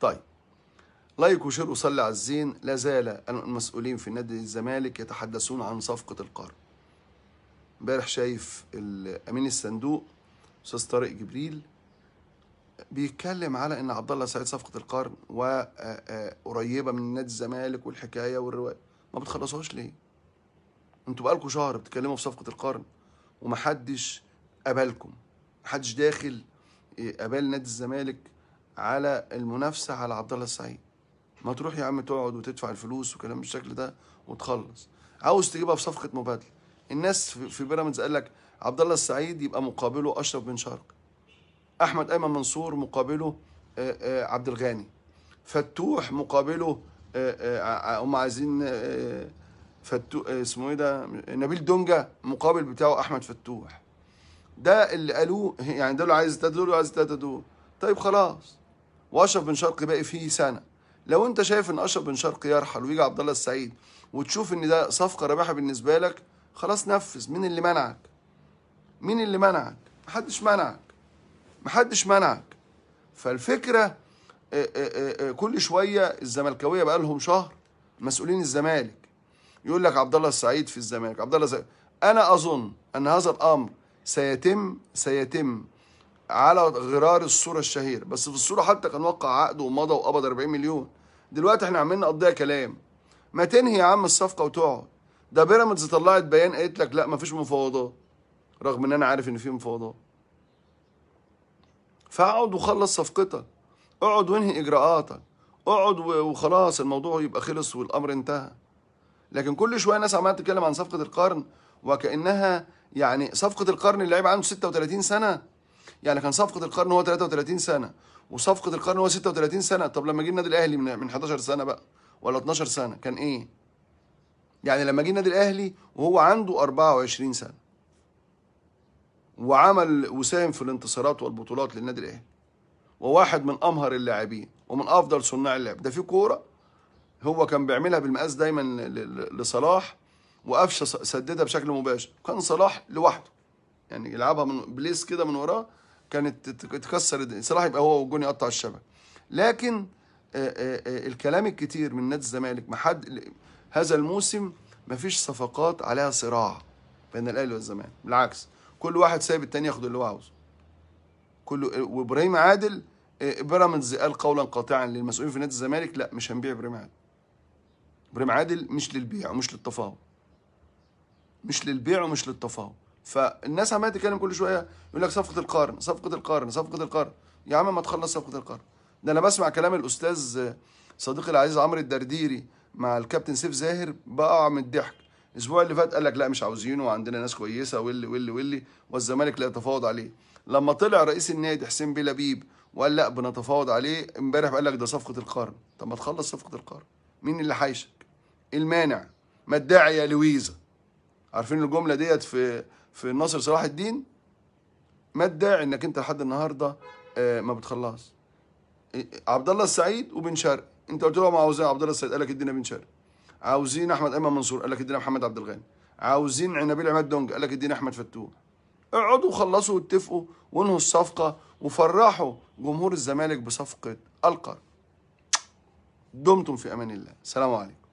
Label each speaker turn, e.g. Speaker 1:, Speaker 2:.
Speaker 1: طيب لايك وشير وصلي على الزين لا زال المسؤولين في نادي الزمالك يتحدثون عن صفقة القرن امبارح شايف امين الصندوق استاذ طارق جبريل بيتكلم على ان عبد الله سعيد صفقه القرن وقريبه آه، آه، من نادي الزمالك والحكايه والروايه ما بتخلصوهاش ليه؟ انتوا بقالكم شهر بتتكلموا في صفقه القرن ومحدش قبلكم محدش داخل آه، قبل نادي الزمالك على المنافسه على عبد الله السعيد ما تروح يا عم تقعد وتدفع الفلوس وكلام بالشكل ده وتخلص عاوز تجيبها في صفقه مبادله الناس في بيراميدز قال لك عبد الله السعيد يبقى مقابله اشرف بن شرق احمد ايمن منصور مقابله آه، آه، عبد الغني فتوح مقابله آه، هم عايزين فتو اسمه ايه ده نبيل دونجا مقابل بتاعه احمد فتوح ده اللي قالوه يعني ده اللي عايز ده دول عايز ده دول طيب خلاص واشرف بن شرقي باقي فيه سنه لو انت شايف ان اشرف بن شرقي يرحل ويجي عبد الله السعيد وتشوف ان ده صفقه رابحه بالنسبه لك خلاص نفذ مين اللي منعك مين اللي منعك محدش منعك محدش منعك فالفكره آه، آه، آه، كل شويه الزملكاويه بقى لهم شهر مسؤولين الزمالك يقول لك عبد الله السعيد في الزمالك عبد الله السعيد انا اظن ان هذا الامر سيتم سيتم على غرار الصوره الشهيره بس في الصوره حتى كان وقع عقد ومضى وقبض 40 مليون دلوقتي احنا عاملين نقضيها كلام ما تنهي يا عم الصفقه وتقعد ده بيراميدز طلعت بيان قالت لك لا مفيش مفاوضات رغم ان انا عارف ان في مفاوضات فاقعد وخلص صفقتك اقعد وانهي اجراءاتك اقعد وخلاص الموضوع يبقى خلص والامر انتهى لكن كل شويه ناس عماله تتكلم عن صفقه القرن وكانها يعني صفقه القرن اللعيب عنده 36 سنه يعني كان صفقه القرن هو 33 سنه وصفقه القرن هو 36 سنه طب لما جه النادي الاهلي من من 11 سنه بقى ولا 12 سنه كان ايه يعني لما جه النادي الاهلي وهو عنده 24 سنه وعمل وساهم في الانتصارات والبطولات للنادي الاهلي وواحد من امهر اللاعبين ومن افضل صناع اللعب ده في كوره هو كان بيعملها بالمقاس دايما لصلاح وقفشه سددها بشكل مباشر كان صلاح لوحده يعني يلعبها من بليس كده من وراه كانت تكسر صلاح يبقى هو والجون يقطع الشبكه لكن الكلام الكتير من نادي الزمالك ما حد هذا الموسم ما فيش صفقات عليها صراع بين الاهلي والزمالك بالعكس كل واحد سايب التاني ياخد اللي هو عاوزه كله وابراهيم عادل بيراميدز قال قولا قاطعا للمسؤولين في نادي الزمالك لا مش هنبيع ابراهيم عادل ابراهيم عادل مش للبيع ومش للتفاوض مش للبيع ومش للتفاوض فالناس عماله تتكلم كل شويه يقول لك صفقه القرن صفقه القرن صفقه القرن يا عم ما تخلص صفقه القرن ده انا بسمع كلام الاستاذ صديقي العزيز عمرو الدرديري مع الكابتن سيف زاهر بقع من الضحك الاسبوع اللي فات قال لك لا مش عاوزينه وعندنا ناس كويسه واللي واللي واللي والزمالك لا يتفاوض عليه لما طلع رئيس النادي حسين بيه لبيب وقال لا بنتفاوض عليه امبارح قال لك ده صفقه القرن طب ما تخلص صفقه القرن مين اللي حايشك المانع ما الداعي يا لويزا عارفين الجمله ديت في في النصر صلاح الدين ما الداعي انك انت لحد النهارده آه، ما بتخلص عبد الله السعيد وبن شرقي انت قلت لهم عاوزين عبد الله السعيد قال لك ادينا بن شرقي عاوزين احمد ايمن منصور قال لك ادينا محمد عبد الغني عاوزين عنابيل عماد دونج قال لك ادينا احمد فتوح اقعدوا وخلصوا واتفقوا وانهوا الصفقه وفرحوا جمهور الزمالك بصفقه القر دمتم في امان الله سلام عليكم